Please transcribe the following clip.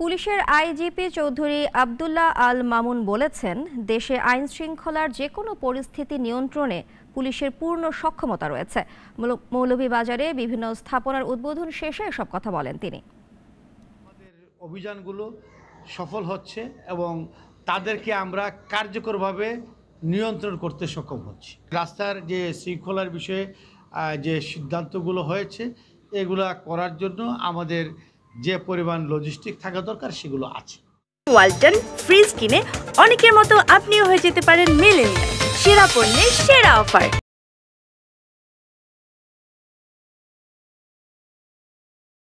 পুলিশের আইজিপি চৌধুরী আবদুল্লাহ আল মামুন বলেছেন দেশে আইন শৃঙ্খলার যে কোনো পরিস্থিতি নিয়ন্ত্রণে পুলিশের পূর্ণ সক্ষমতা রয়েছে মৌলভীবাজারে বিভিন্ন স্থাপনার উদ্বোধন শেষে সব কথা বলেন তিনি অভিযানগুলো সফল হচ্ছে এবং তাদেরকে আমরা কার্যকরভাবে নিয়ন্ত্রণ করতে সক্ষম হচ্ছি রাস্তার যে শৃঙ্খলার বিষয়ে যে সিদ্ধান্তগুলো হয়েছে এগুলা করার জন্য আমাদের যে পরিমাণ লজিস্টিক থাকা দরকার সেগুলো আছে ওয়ালটন ফ্রিজ কিনে অনেকের মতো আপনিও হয়ে যেতে পারেন মিলেন সেরা পণ্যের সেরা অফার